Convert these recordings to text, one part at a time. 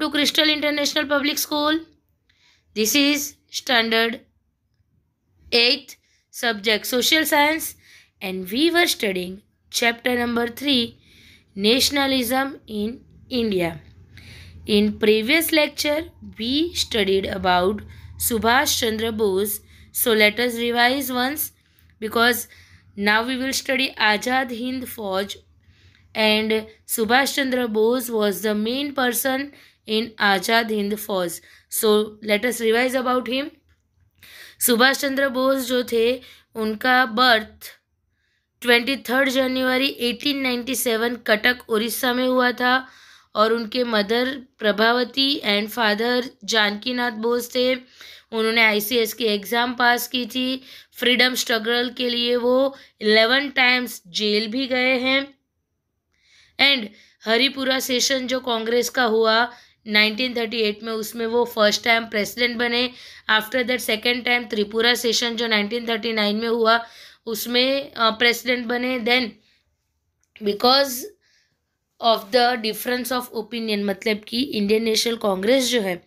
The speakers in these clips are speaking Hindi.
to Crystal International Public School. This is standard 8th subject social science and we were studying chapter number 3 nationalism in India. In previous lecture we studied about Subhash Chandra Bose so let us revise once because now we will study Azad Hind Fauj and Subhash Chandra Bose was the main person in Azad Hind Force. So let us revise about him. Subhash Chandra Bose जो थे उनका बर्थ ट्वेंटी थर्ड जनवरी 1897 कटक उड़ीसा में हुआ था और उनके mother Prabhavati and father Janakinath Bose थे उन्होंने आईसीएस की एग्ज़ाम पास की थी फ्रीडम स्ट्रगल के लिए वो इलेवन टाइम्स जेल भी गए हैं एंड हरिपुरा सेशन जो कांग्रेस का हुआ 1938 में उसमें वो फर्स्ट टाइम प्रेसिडेंट बने after that second time Tripura session जो 1939 में हुआ उसमें प्रेसिडेंट बने then because of the difference of opinion मतलब कि इंडियन नेशनल कांग्रेस जो है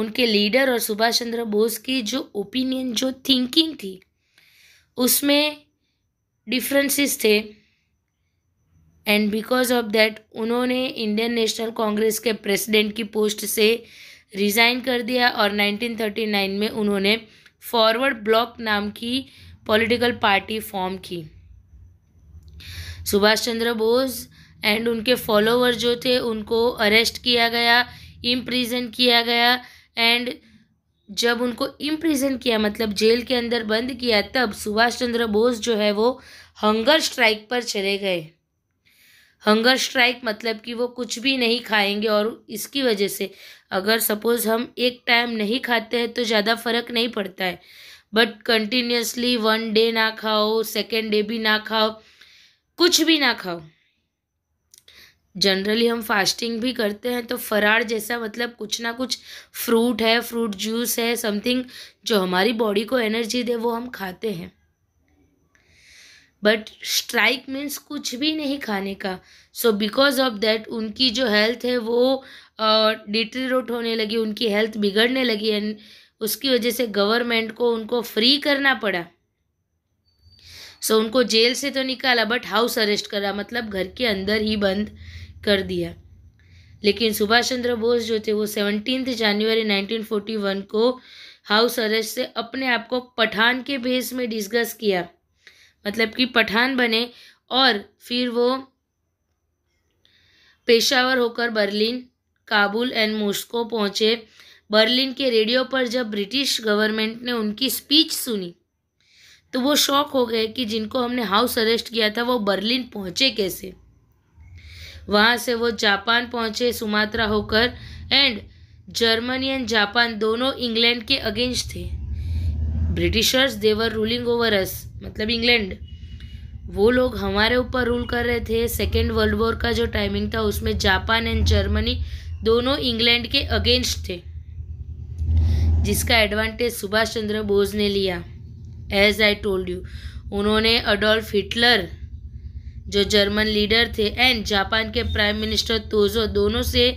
उनके लीडर और सुभाष चंद्र बोस की जो ओपिनियन जो थिंकिंग थी उसमें डिफरेंसेस थे एंड बिकॉज ऑफ दैट उन्होंने इंडियन नेशनल कांग्रेस के प्रेसिडेंट की पोस्ट से रिज़ाइन कर दिया और 1939 में उन्होंने फॉरवर्ड ब्लॉक नाम की पॉलिटिकल पार्टी फॉर्म की सुभाष चंद्र बोस एंड उनके फॉलोवर जो थे उनको अरेस्ट किया गया इम्प्रिजन किया गया एंड जब उनको इम्प्रिजन किया मतलब जेल के अंदर बंद किया तब सुभाष चंद्र बोस जो है वो हंगर स्ट्राइक पर चले गए हंगर स्ट्राइक मतलब कि वो कुछ भी नहीं खाएंगे और इसकी वजह से अगर सपोज़ हम एक टाइम नहीं खाते हैं तो ज़्यादा फ़र्क नहीं पड़ता है बट कंटिन्यूसली वन डे ना खाओ सेकेंड डे भी ना खाओ कुछ भी ना खाओ जनरली हम फास्टिंग भी करते हैं तो फरार जैसा मतलब कुछ ना कुछ फ्रूट है फ्रूट जूस है समथिंग जो हमारी बॉडी को एनर्जी दे वो हम खाते हैं बट स्ट्राइक मीन्स कुछ भी नहीं खाने का सो बिकॉज ऑफ दैट उनकी जो हेल्थ है वो डिट्रीरोट uh, होने लगी उनकी हेल्थ बिगड़ने लगी एंड उसकी वजह से गवर्नमेंट को उनको फ्री करना पड़ा सो so, उनको जेल से तो निकाला बट हाउस अरेस्ट करा मतलब घर के अंदर ही बंद कर दिया लेकिन सुभाष चंद्र बोस जो थे वो सेवनटीन जनवरी 1941 को हाउस अरेस्ट से अपने आप को पठान के भेस में डिस्कस किया मतलब कि पठान बने और फिर वो पेशावर होकर बर्लिन काबुल एंड मोस्को पहुँचे बर्लिन के रेडियो पर जब ब्रिटिश गवर्नमेंट ने उनकी स्पीच सुनी तो वो शौक हो गए कि जिनको हमने हाउस अरेस्ट किया था वो बर्लिन पहुँचे कैसे वहाँ से वो जापान पहुँचे सुमात्रा होकर एंड जर्मनी एंड जापान दोनों इंग्लैंड के अगेंस्ट थे Britishers their ruling over us मतलब इंग्लैंड वो लोग हमारे ऊपर रूल कर रहे थे सेकेंड वर्ल्ड वॉर का जो टाइमिंग था उसमें जापान एंड जर्मनी दोनों इंग्लैंड के अगेंस्ट थे जिसका एडवांटेज सुभाष चंद्र बोस ने लिया एज आई टोल्ड यू उन्होंने अडोल्फ हिटलर जो जर्मन लीडर थे एंड जापान के प्राइम मिनिस्टर तोजो दोनों से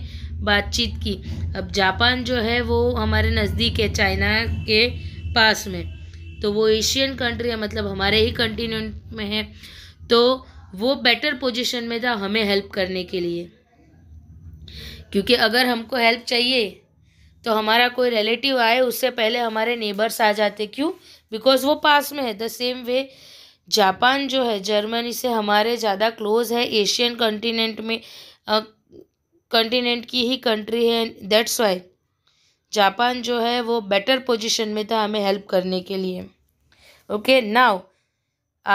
बातचीत की अब जापान जो है वो हमारे नज़दीक है चाइना के पास में तो वो एशियन कंट्री है मतलब हमारे ही कंटिनेंट में है तो वो बेटर पोजीशन में था हमें हेल्प करने के लिए क्योंकि अगर हमको हेल्प चाहिए तो हमारा कोई रिलेटिव आए उससे पहले हमारे नेबर्स आ जाते क्यों बिकॉज वो पास में है द सेम वे जापान जो है जर्मनी से हमारे ज़्यादा क्लोज है एशियन कंटिनेंट में कंटिनेंट की ही कंट्री है दैट्स वाई जापान जो है वो बेटर पोजीशन में था हमें हेल्प करने के लिए okay now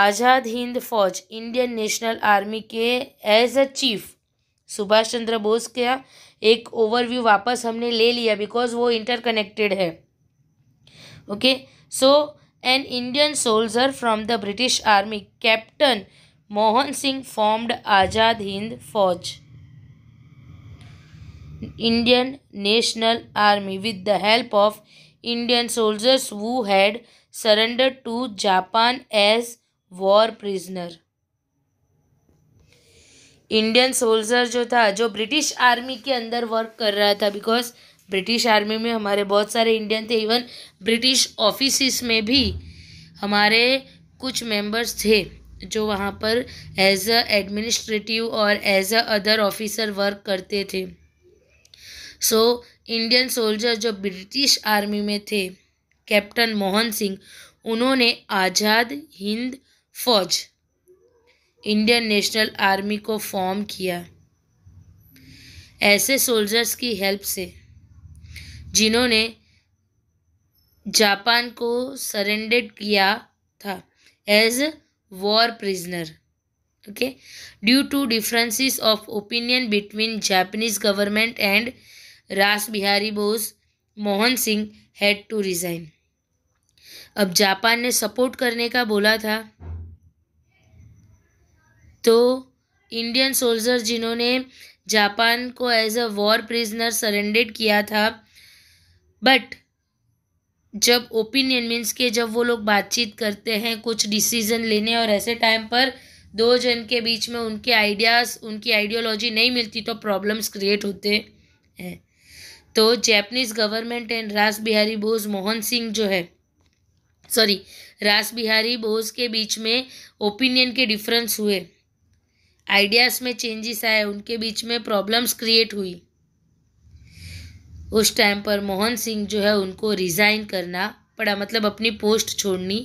Azad Hind Fauj Indian National Army के as a chief Subhash Chandra Bose का हाँ, एक ओवरव्यू वापस हमने ले लिया बिकॉज वो इंटरकनेक्टेड है okay so an Indian soldier from the British army captain Mohan Singh formed Azad Hind Fauj Indian National Army with the help of Indian soldiers who had surrendered to Japan as war prisoner. Indian soldier जो था जो ब्रिटिश आर्मी के अंदर वर्क कर रहा था बिकॉज ब्रिटिश आर्मी में हमारे बहुत सारे इंडियन थे इवन ब्रिटिश ऑफिसिस में भी हमारे कुछ मेंबर्स थे जो वहाँ पर एज अ एडमिनिस्ट्रेटिव और as a other officer work करते थे सो इंडियन सोल्जर जो ब्रिटिश आर्मी में थे कैप्टन मोहन सिंह उन्होंने Azad Hind Fauj Indian National Army को फॉर्म किया ऐसे सोल्जर्स की हेल्प से जिन्होंने जापान को सरेंडेड किया था as war prisoner okay due to differences of opinion between Japanese government and Ras Behari Bose Mohan Singh had to resign अब जापान ने सपोर्ट करने का बोला था तो इंडियन सोल्जर जिन्होंने जापान को as a war prisoner surrendered किया था बट जब ओपिनियन मीन्स के जब वो लोग बातचीत करते हैं कुछ डिसीजन लेने और ऐसे टाइम पर दो जन के बीच में उनके आइडियाज़ उनकी आइडियोलॉजी नहीं मिलती तो प्रॉब्लम्स क्रिएट होते हैं तो Japanese government and Ras Behari Bose Mohan Singh जो है सॉरी रास बिहारी बोस के बीच में ओपिनियन के डिफरेंस हुए आइडियाज़ में चेंजेस आए उनके बीच में प्रॉब्लम्स क्रिएट हुई उस टाइम पर मोहन सिंह जो है उनको रिज़ाइन करना पड़ा मतलब अपनी पोस्ट छोड़नी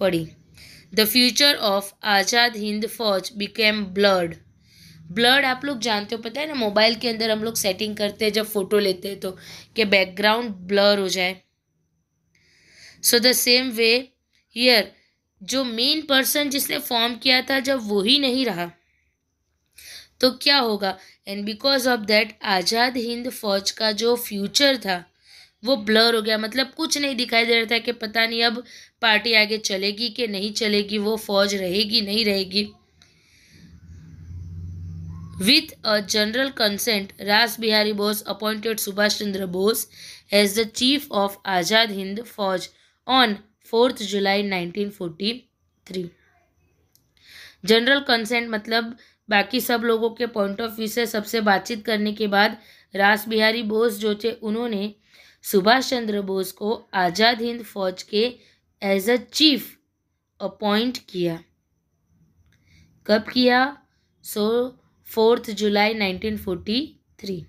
पड़ी the future of Azad Hind Fauj became blurred blurred आप लोग जानते हो पता है ना मोबाइल के अंदर हम लोग सेटिंग करते हैं जब फ़ोटो लेते हैं तो कि बैकग्राउंड ब्लर हो जाए so the same way here जो मेन पर्सन जिसने फॉर्म किया था जब वो ही नहीं रहा तो क्या होगा and because of that Azad Hind Fauj का जो फ्यूचर था वो ब्लर हो गया मतलब कुछ नहीं दिखाई दे रहा था कि पता नहीं अब पार्टी आगे चलेगी कि नहीं चलेगी वो फौज रहेगी नहीं रहेगी With a general consent, Ras Bihari Bose appointed Subhash Chandra Bose as the chief of Azad Hind Fauj on 4th July 1943. General consent मतलब बाकी सब लोगों के पॉइंट ऑफ व्यू से सबसे बातचीत करने के बाद रास बिहारी बोस जो थे उन्होंने सुभाष चंद्र बोस को आज़ाद हिंद फौज के एज अ चीफ अपॉइंट किया कब किया सो so, फोर्थ जुलाई 1943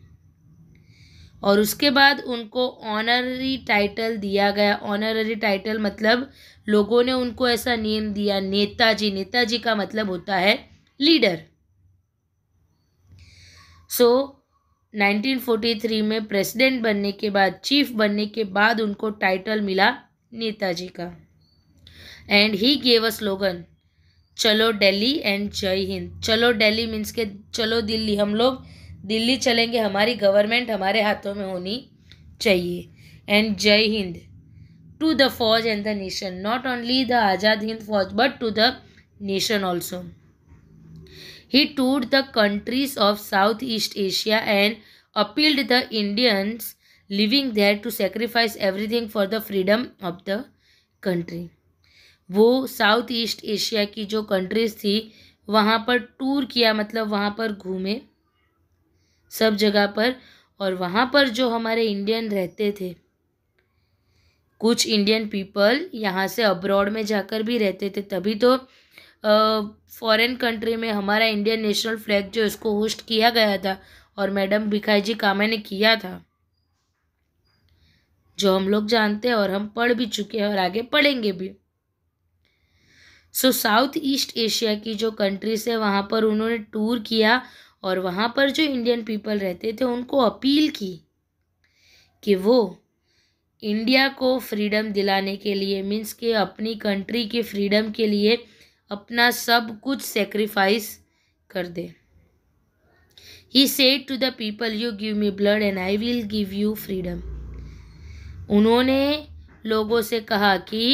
और उसके बाद उनको ऑनररी टाइटल दिया गया ऑनररी टाइटल मतलब लोगों ने उनको ऐसा नेम दिया नेताजी नेताजी का मतलब होता है लीडर सो so, 1943 में प्रेसिडेंट बनने के बाद चीफ बनने के बाद उनको टाइटल मिला नेताजी का and he gave a slogan चलो दिल्ली एंड जय हिंद चलो दिल्ली मीन्स के चलो दिल्ली हम लोग दिल्ली चलेंगे हमारी गवर्नमेंट हमारे हाथों में होनी चाहिए and Jai Hind to the fauj and the nation not only the Azad Hind Fauj but to the nation also he टूड the countries of South East Asia and appealed the Indians living there to sacrifice everything for the freedom of the country वो साउथ ईस्ट एशिया की जो कंट्रीज़ थी वहाँ पर टूर किया मतलब वहाँ पर घूमे सब जगह पर और वहाँ पर जो हमारे इंडियन रहते थे कुछ इंडियन पीपल यहाँ से अब्रॉड में जाकर भी रहते थे तभी तो फॉरेन कंट्री में हमारा इंडियन नेशनल फ्लैग जो इसको होस्ट किया गया था और मैडम भिखाई जी कामे ने किया था जो हम लोग जानते हैं और हम पढ़ भी चुके हैं और आगे पढ़ेंगे भी सो साउथ ईस्ट एशिया की जो कंट्रीज़ है वहाँ पर उन्होंने टूर किया और वहाँ पर जो इंडियन पीपल रहते थे उनको अपील की कि वो इंडिया को फ्रीडम दिलाने के लिए मीन्स के अपनी कंट्री के फ्रीडम के लिए अपना सब कुछ सेक्रीफाइस कर दे he said to the people you give me blood and I will give you freedom उन्होंने लोगों से कहा कि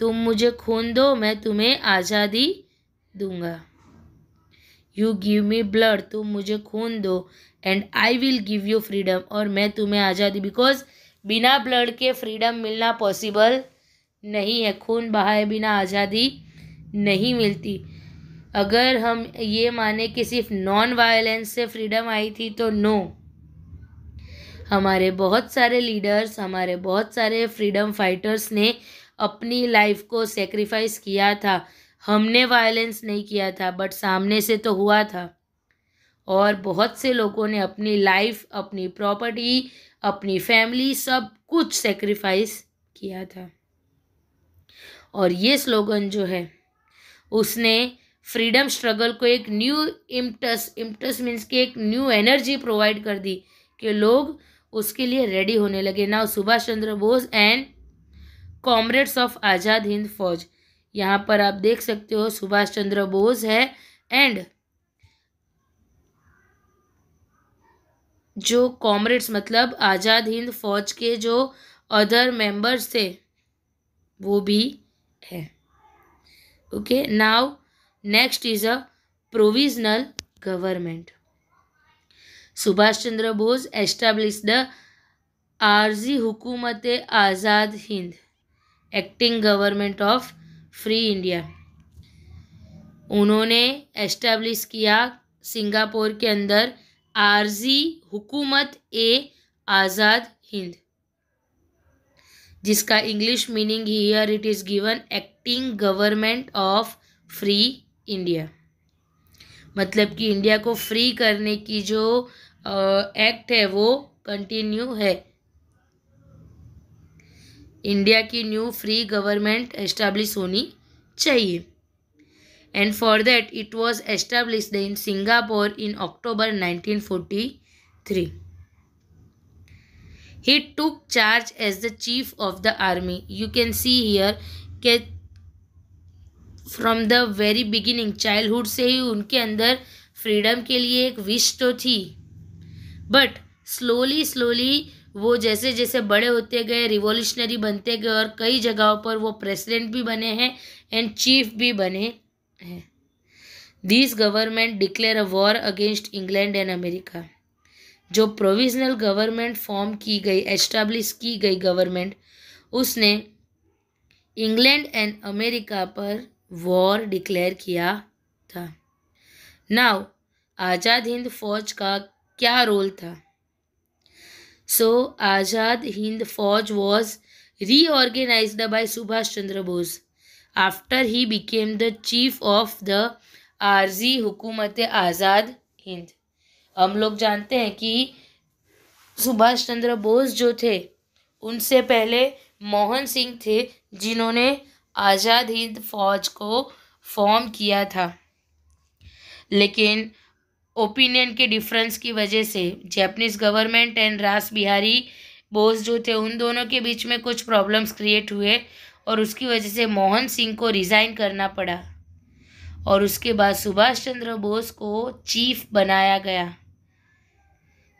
तुम मुझे खून दो मैं तुम्हें आज़ादी दूंगा यू गिव मी ब्लड तुम मुझे खून दो and I will give you freedom और मैं तुम्हें आज़ादी बिकॉज बिना ब्लड के फ्रीडम मिलना पॉसिबल नहीं है खून बहाए बिना आज़ादी नहीं मिलती अगर हम ये माने कि सिर्फ नॉन वायलेंस से फ्रीडम आई थी तो नो हमारे बहुत सारे लीडर्स हमारे बहुत सारे फ्रीडम फाइटर्स ने अपनी लाइफ को सेक्रीफाइस किया था हमने वायलेंस नहीं किया था बट सामने से तो हुआ था और बहुत से लोगों ने अपनी लाइफ अपनी प्रॉपर्टी अपनी फैमिली सब कुछ सेक्रीफाइस किया था और ये स्लोगन जो है उसने फ्रीडम स्ट्रगल को एक न्यू इम्टस इम्टस मीन्स कि एक न्यू एनर्जी प्रोवाइड कर दी कि लोग उसके लिए रेडी होने लगे now Subhash Chandra Bose and comrades of Azad Hind Fauj यहाँ पर आप देख सकते हो सुभाष चंद्र बोस है एंड जो कॉमरेड्स मतलब आज़ाद हिंद फौज के जो अदर मेंबर्स थे वो भी है okay now next is a provisional government Subhash Chandra Bose establish the Arzi Hukumat Azad Hind acting government of free India उन्होंने एस्टेब्लिश किया सिंगापुर के अंदर आरजी हुकूमत ए आज़ाद हिंद जिसका English meaning here it is given acting government of free India मतलब कि इंडिया को फ्री करने की जो एक्ट है वो कंटिन्यू है इंडिया की न्यू फ्री गवर्नमेंट एस्टैब्लिश होनी चाहिए and for that it was establish in Singapore in October 1943 he took charge as the chief of the army you can see here के from the very beginning childhood से ही उनके अंदर फ्रीडम के लिए एक विश तो थी बट स्लोली स्लोली वो जैसे जैसे बड़े होते गए रिवोल्यूशनरी बनते गए और कई जगहों पर वो प्रेसिडेंट भी बने हैं एंड चीफ भी बने हैं this government declare a war against England and America जो प्रोविजनल गवर्नमेंट फॉर्म की गई एस्टाब्लिश की गई गवर्नमेंट उसने इंग्लैंड एंड अमेरिका पर वॉर डिक्लेयर किया था नाव आज़ाद हिंद फौज का क्या रोल था सो Azad Hind Fauj was reorganize by Subhash Chandra Bose after he became the chief of the Arzi Hukumat Azad Hind हम लोग जानते हैं कि सुभाष चंद्र बोस जो थे उनसे पहले मोहन सिंह थे जिन्होंने आज़ाद हिंद फौज को फॉर्म किया था लेकिन ओपिनियन के डिफरेंस की वजह से Japanese government and Ras Behari Bose जो थे उन दोनों के बीच में कुछ प्रॉब्लम्स क्रिएट हुए और उसकी वजह से मोहन सिंह को रिज़ाइन करना पड़ा और उसके बाद सुभाष चंद्र बोस को चीफ बनाया गया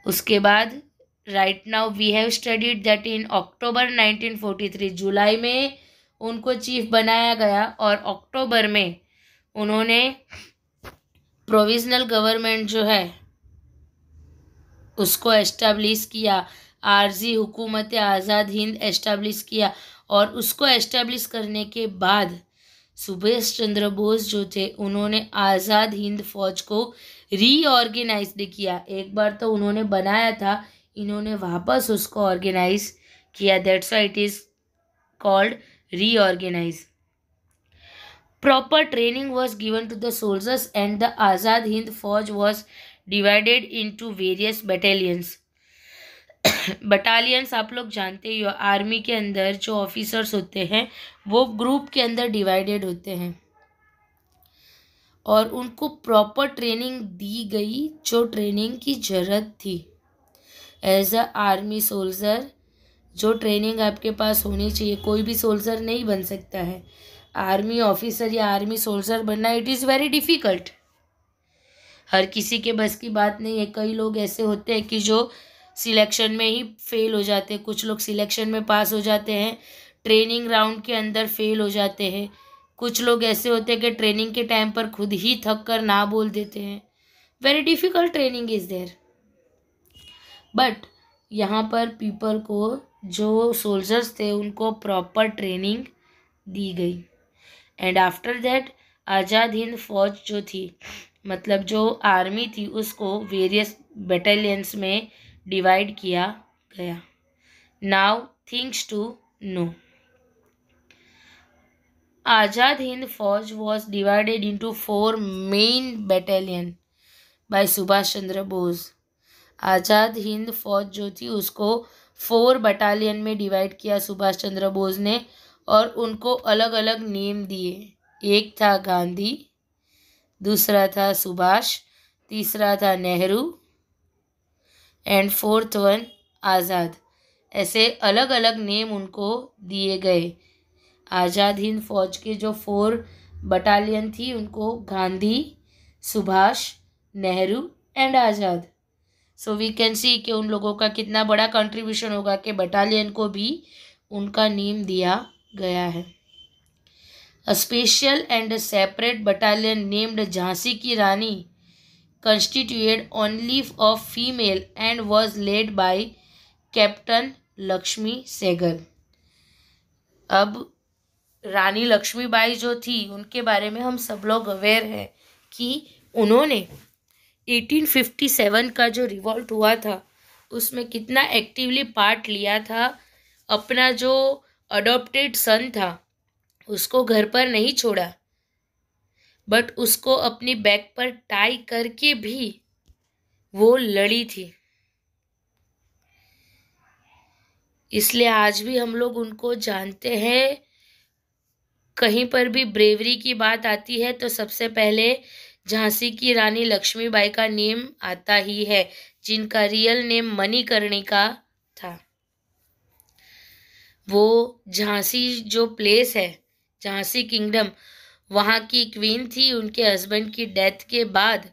उसके बाद right now we have studied that in October 1943 जुलाई में उनको चीफ बनाया गया और अक्टूबर में उन्होंने प्रोविजनल गवर्नमेंट जो है उसको एस्टाब्लिश किया आरजी हुकूमत आज़ाद हिंद एस्टाब्लिश किया और उसको एस्टाब्लिश करने के बाद सुभाष चंद्र बोस जो थे उन्होंने आज़ाद हिंद फौज को रीऑर्गेनाइज किया एक बार तो उन्होंने बनाया था इन्होंने वापस उसको ऑर्गेनाइज किया that's why it is called reorganize Proper training was given to the soldiers and the Azad Hind Fauj was divided into various battalions. Battalions आप लोग जानते ही हो आर्मी के अंदर जो ऑफिसर्स होते हैं वो ग्रुप के अंदर डिवाइडेड होते हैं और उनको प्रॉपर ट्रेनिंग दी गई जो ट्रेनिंग की ज़रूरत थी एज अ आर्मी सोल्जर जो ट्रेनिंग आपके पास होनी चाहिए कोई भी सोल्जर नहीं बन सकता है आर्मी ऑफिसर या आर्मी सोल्जर बनना इट इज़ वेरी डिफ़िकल्ट हर किसी के बस की बात नहीं है कई लोग ऐसे होते हैं कि जो सिलेक्शन में ही फेल हो जाते हैं कुछ लोग सिलेक्शन में पास हो जाते हैं ट्रेनिंग राउंड के अंदर फेल हो जाते हैं कुछ लोग ऐसे होते हैं कि ट्रेनिंग के टाइम पर खुद ही थक कर ना बोल देते हैं very difficult training is there but यहाँ पर पीपल को जो सोल्जर्स थे उनको प्रॉपर ट्रेनिंग दी गई and after that Azad Hind Fauj जो थी मतलब जो आर्मी थी उसको वेरियस बटालियंस में डिवाइड किया गया now things to know Azad Hind Fauj was divided into four main battalion by Subhash Chandra Bose Azad Hind Fauj जो थी उसको फोर बटालियन में डिवाइड किया सुभाष चंद्र बोस ने और उनको अलग अलग नेम दिए एक था गांधी दूसरा था सुभाष तीसरा था Nehru and fourth one Azad ऐसे अलग अलग नेम उनको दिए गए आज़ाद हिंद फौज के जो फोर बटालियन थी उनको Gandhi Subhash Nehru and Azad so we can see कि उन लोगों का कितना बड़ा कंट्रीब्यूशन होगा कि बटालियन को भी उनका नेम दिया गया है a special and separate battalion named Jhansi की Rani constituted only of female and was led by captain Lakshmi Sehgal अब रानी लक्ष्मीबाई जो थी उनके बारे में हम सब लोग अवेयर हैं कि उन्होंने 1857 का जो रिवॉल्ट हुआ था उसमें कितना एक्टिवली पार्ट लिया था अपना जो अडॉप्टेड सन था उसको घर पर नहीं छोड़ा बट उसको अपनी बैक पर टाई करके भी वो लड़ी थी इसलिए आज भी हम लोग उनको जानते हैं कहीं पर भी ब्रेवरी की बात आती है तो सबसे पहले झांसी की रानी लक्ष्मीबाई का नेम आता ही है जिनका रियल नेम का था वो झांसी जो प्लेस है झांसी किंगडम वहाँ की क्वीन थी उनके हस्बैंड की डेथ के बाद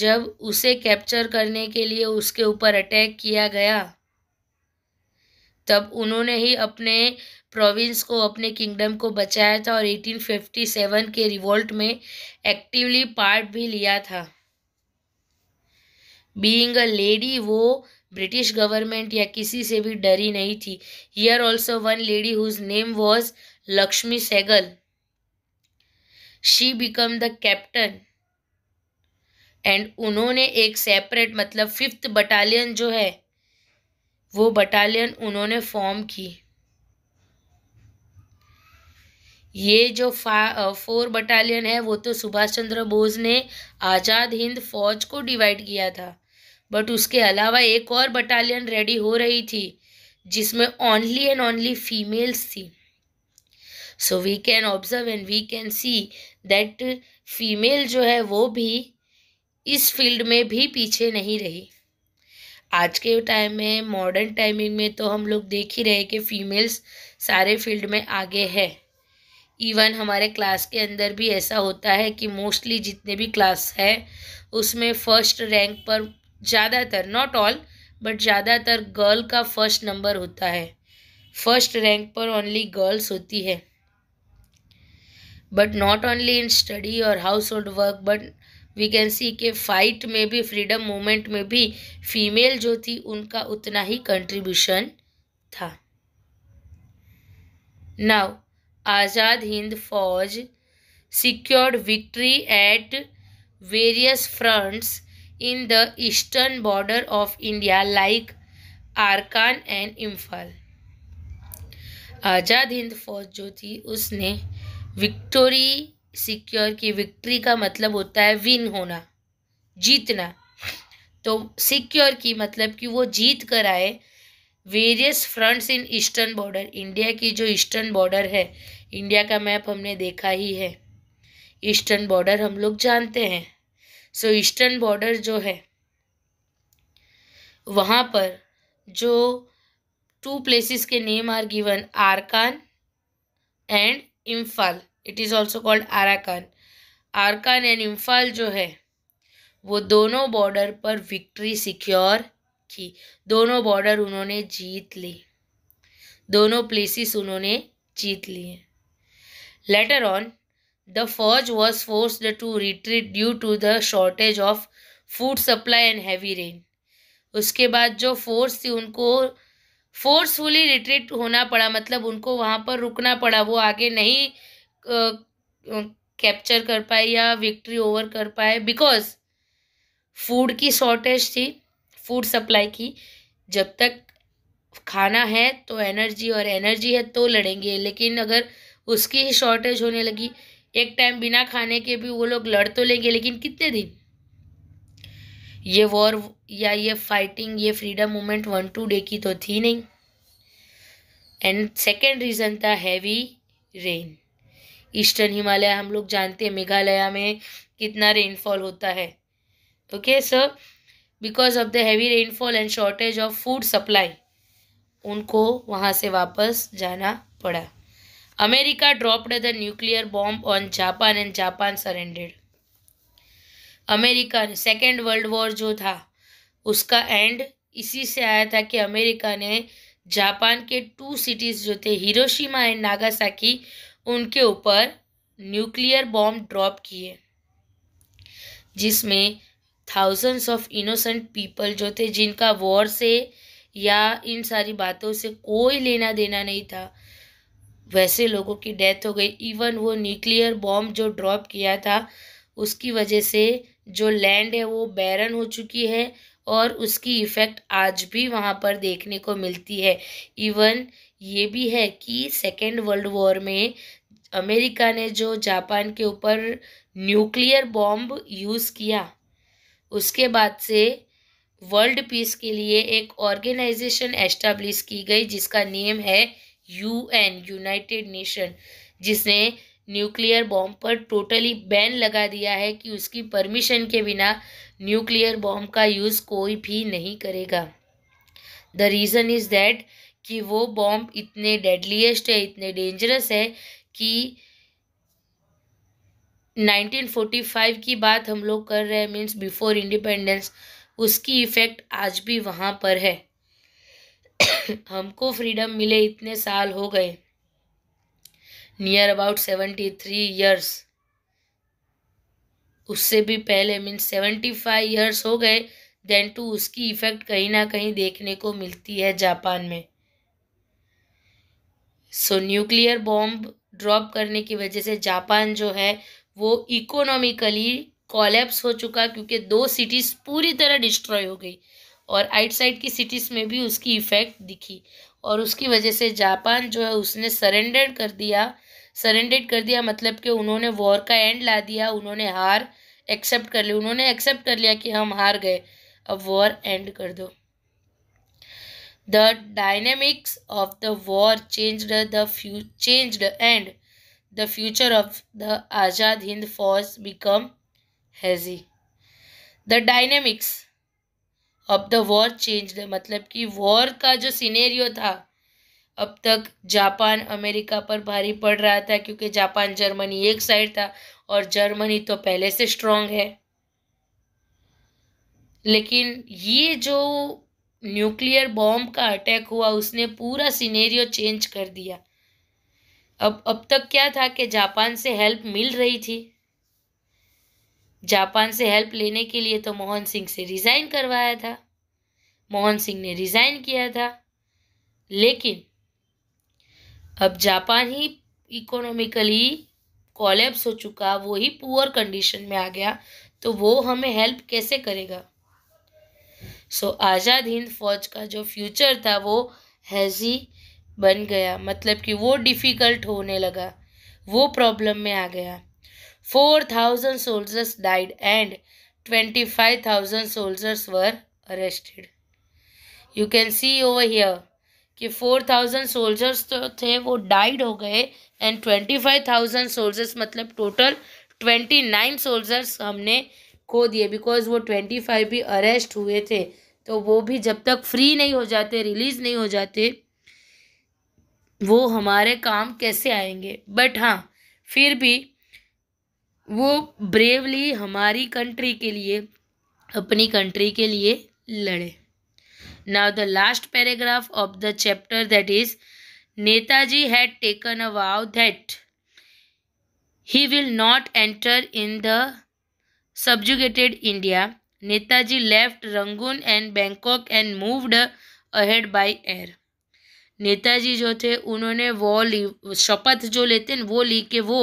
जब उसे कैप्चर करने के लिए उसके ऊपर अटैक किया गया तब उन्होंने ही अपने प्रोविंस को अपने किंगडम को बचाया था और 1857 के रिवोल्ट में एक्टिवली पार्ट भी लिया था बीइंग अ लेडी वो ब्रिटिश गवर्नमेंट या किसी से भी डरी नहीं थी here also one lady whose name was Lakshmi Sehgal she became the captain and उन्होंने एक सेपरेट मतलब फिफ्थ बटालियन जो है वो बटालियन उन्होंने फॉर्म की ये जो फोर बटालियन है वो तो सुभाष चंद्र बोस ने आज़ाद हिंद फौज को डिवाइड किया था बट उसके अलावा एक और बटालियन रेडी हो रही थी जिसमें ओनली एंड ओनली फीमेल्स थी so we can observe and we can see that female जो है वो भी इस फील्ड में भी पीछे नहीं रही आज के टाइम में मॉडर्न टाइमिंग में तो हम लोग देख ही रहे कि फीमेल्स सारे फील्ड में आगे है इवन हमारे क्लास के अंदर भी ऐसा होता है कि मोस्टली जितने भी क्लास है उसमें फर्स्ट रैंक पर ज़्यादातर नॉट ऑल बट ज़्यादातर गर्ल का फर्स्ट नंबर होता है फर्स्ट रैंक पर ओनली गर्ल्स होती है but not only in study और household work but we can see के फाइट में भी फ्रीडम मूवमेंट में भी फीमेल जो थी उनका उतना ही कंट्रीब्यूशन था now Azad Hind Fauj secured victory at various fronts in the eastern border of India like Arkan and Imphal. Azad Hind Fauj जो थी उसने विक्टोरी सिक्योर की विक्ट्री का मतलब होता है विन होना जीतना तो सिक्योर की मतलब कि वो जीत कर आए various fronts in eastern border India की जो ईस्टर्न बॉर्डर है इंडिया का मैप हमने देखा ही है ईस्टर्न बॉर्डर हम लोग जानते हैं सो ईस्टर्न बॉर्डर जो है वहाँ पर जो टू प्लेसेस के name are given Arakan and Imphal it is also called Arakan Arakan and Imphal जो है वो दोनों बॉर्डर पर विक्ट्री सिक्योर की दोनों बॉर्डर उन्होंने जीत ली दोनों प्लेसेस उन्होंने जीत लिए later on The forge was forced to retreat due to the shortage of food supply and heavy rain उसके बाद जो फोर्स थी उनको फोर्सफुली रिट्रीट होना पड़ा मतलब उनको वहाँ पर रुकना पड़ा वो आगे नहीं कैप्चर कर पाए या विक्ट्री ओवर कर पाए बिकॉज फूड की शॉर्टेज थी फूड सप्लाई की जब तक खाना है तो एनर्जी और एनर्जी है तो लड़ेंगे लेकिन अगर उसकी ही शॉर्टेज होने लगी एक टाइम बिना खाने के भी वो लोग लड़ तो लेंगे लेकिन कितने दिन ये वॉर या ये फाइटिंग ये freedom movement one two day की तो थी नहीं एंड सेकेंड रीज़न था हैवी रेन ईस्टर्न हिमालय हम लोग जानते हैं मेघालय में कितना रेनफॉल होता है okay sir because of the heavy rainfall and shortage of food supply उनको वहाँ से वापस जाना पड़ा America dropped the nuclear bomb on Japan and Japan surrendered. America ने सेकेंड वर्ल्ड वॉर जो था उसका एंड इसी से आया था कि अमेरिका ने जापान के टू सिटीज़ जो थे हिरोशिमा एंड नागासाकी उनके ऊपर न्यूक्लियर बॉम्ब ड्रॉप किए जिसमें थाउजेंड्स ऑफ इनोसेंट पीपल जो थे जिनका वॉर से या इन सारी बातों से कोई लेना देना नहीं था वैसे लोगों की डेथ हो गई इवन वो न्यूक्लियर बॉम्ब जो ड्रॉप किया था उसकी वजह से जो लैंड है वो बैरन हो चुकी है और उसकी इफ़ेक्ट आज भी वहाँ पर देखने को मिलती है इवन ये भी है कि सेकेंड वर्ल्ड वॉर में अमेरिका ने जो जापान के ऊपर न्यूक्लियर बॉम्ब यूज़ किया उसके बाद से वर्ल्ड पीस के लिए एक ऑर्गेनाइजेशन एस्टाब्लिश की गई जिसका नेम है यूएन यूनाइटेड नेशन जिसने न्यूक्लियर बॉम्ब पर टोटली बैन लगा दिया है कि उसकी परमिशन के बिना न्यूक्लियर बॉम्ब का यूज़ कोई भी नहीं करेगा द रीज़न इज़ दैट कि वो बॉम्ब इतने डेडलीस्ट है इतने डेंजरस है कि 1945 की बात हम लोग कर रहे हैं मीन्स बिफोर इंडिपेंडेंस उसकी इफ़ेक्ट आज भी वहाँ पर है हमको फ्रीडम मिले इतने साल हो गए near about seventy three years उससे भी पहले मीन सेवेंटी फाइव ईयर्स हो गए देन टू उसकी इफ़ेक्ट कहीं ना कहीं देखने को मिलती है जापान में सो न्यूक्लियर बॉम्ब ड्रॉप करने की वजह से जापान जो है वो इकोनॉमिकली कॉलेप्स हो चुका क्योंकि दो सिटीज़ पूरी तरह डिस्ट्रॉय हो गई और आउटसाइड की सिटीज़ में भी उसकी इफ़ेक्ट दिखी और उसकी वजह से जापान जो है उसने सरेंडर कर दिया सरेंडर कर दिया मतलब कि उन्होंने वॉर का एंड ला दिया उन्होंने हार एक्सेप्ट कर ली उन्होंने एक्सेप्ट कर लिया कि हम हार गए अब वॉर एंड कर दो the dynamics of the war changed the few change and the future of the Azad Hind Fauj became हैजी द डायनेमिक्स अब द वॉर चेंज द मतलब कि वॉर का जो सीनेरियो था अब तक जापान अमेरिका पर भारी पड़ रहा था क्योंकि जापान जर्मनी एक साइड था और जर्मनी तो पहले से स्ट्रांग है लेकिन ये जो न्यूक्लियर बॉम्ब का अटैक हुआ उसने पूरा सिनेरियो चेंज कर दिया अब अब तक क्या था कि जापान से हेल्प मिल रही थी जापान से हेल्प लेने के लिए तो मोहन सिंह से रिज़ाइन करवाया था मोहन सिंह ने रिज़ाइन किया था लेकिन अब जापान ही इकोनॉमिकली कॉलेप्स हो चुका वो ही पुअर कंडीशन में आ गया तो वो हमें हेल्प कैसे करेगा सो so, आज़ाद हिंद फौज का जो फ्यूचर था वो हैजी बन गया मतलब कि वो डिफ़िकल्ट होने लगा वो प्रॉब्लम में आ गया four thousand soldiers died and twenty five thousand soldiers were arrested you can see over here कि फोर थाउजेंड सोल्जर्स तो थे वो डाइड हो गए and twenty five thousand soldiers मतलब टोटल ट्वेंटी नाइन सोल्जर्स हमने खो दिए बिकॉज वो ट्वेंटी फाइव भी अरेस्ट हुए थे तो वो भी जब तक फ्री नहीं हो जाते रिलीज़ नहीं हो जाते वो हमारे काम कैसे आएंगे बट हाँ फिर भी वो ब्रेवली हमारी कंट्री के लिए अपनी कंट्री के लिए लड़े now the last paragraph of the chapter that is Netaji had taken a vow that he will not enter in the subjugated India Netaji left Rangoon and Bangkok and moved ahead by air Netaji जो थे उन्होंने वो ली शपथ जो लेते हैं वो ली के वो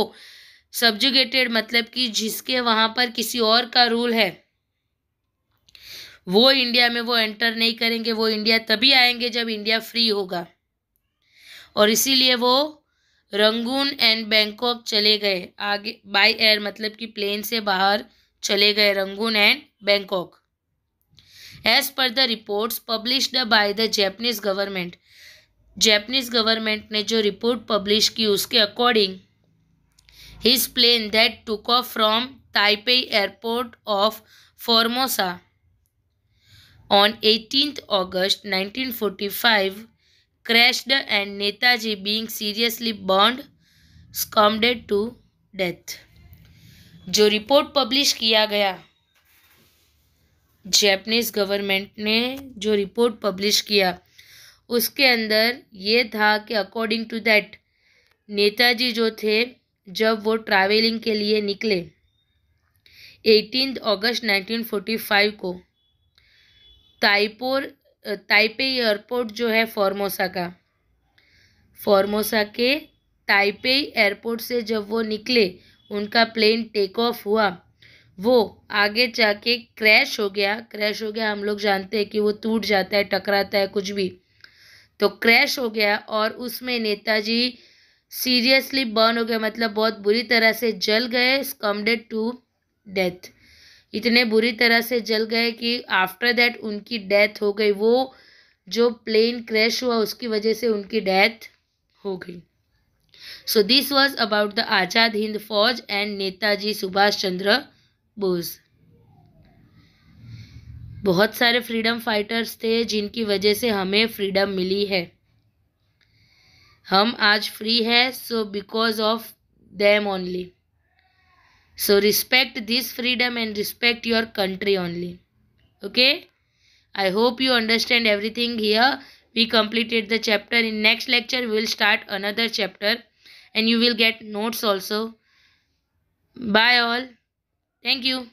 सब्जुगेटेड मतलब कि जिसके वहाँ पर किसी और का रूल है वो इंडिया में वो एंटर नहीं करेंगे वो इंडिया तभी आएंगे जब इंडिया फ्री होगा और इसीलिए वो रंगून एंड बैंकॉक चले गए आगे बाई एयर मतलब कि प्लेन से बाहर चले गए Rangoon and Bangkok as per the reports published by the Japanese government Japanese government ने जो रिपोर्ट पब्लिश की उसके according his plane that took off from Taipei airport of Formosa. On 18th August 1945, crashed and Netaji being seriously burned succumbed to death. jo report publish kiya gaya Japanese government ने जो रिपोर्ट पब्लिश किया उसके अंदर ये था कि अकॉर्डिंग टू दैट नेताजी जो थे जब वो ट्रैवलिंग के लिए निकले 18 अगस्त 1945 को ताइपोर ताइपे एयरपोर्ट जो है फॉर्मोसा का फॉर्मोसा के ताइपे एयरपोर्ट से जब वो निकले उनका प्लेन टेक ऑफ हुआ वो आगे जाके क्रैश हो गया क्रैश हो गया हम लोग जानते हैं कि वो टूट जाता है टकराता है कुछ भी तो क्रैश हो गया और उसमें नेताजी सीरियसली बर्न हो गए मतलब बहुत बुरी तरह से जल गए स्कमडेड टू डेथ इतने बुरी तरह से जल गए कि आफ्टर दैट उनकी डेथ हो गई वो जो प्लेन क्रैश हुआ उसकी वजह से उनकी डेथ हो गई so this was about the Azad Hind Fauj and Netaji Subhash Chandra Bose बहुत सारे फ्रीडम फाइटर्स थे जिनकी वजह से हमें फ्रीडम मिली है हम आज फ्री है so because of them only so respect this freedom and respect your country only okay I hope you understand everything here we completed the chapter in next lecture we will start another chapter and you will get notes also bye all thank you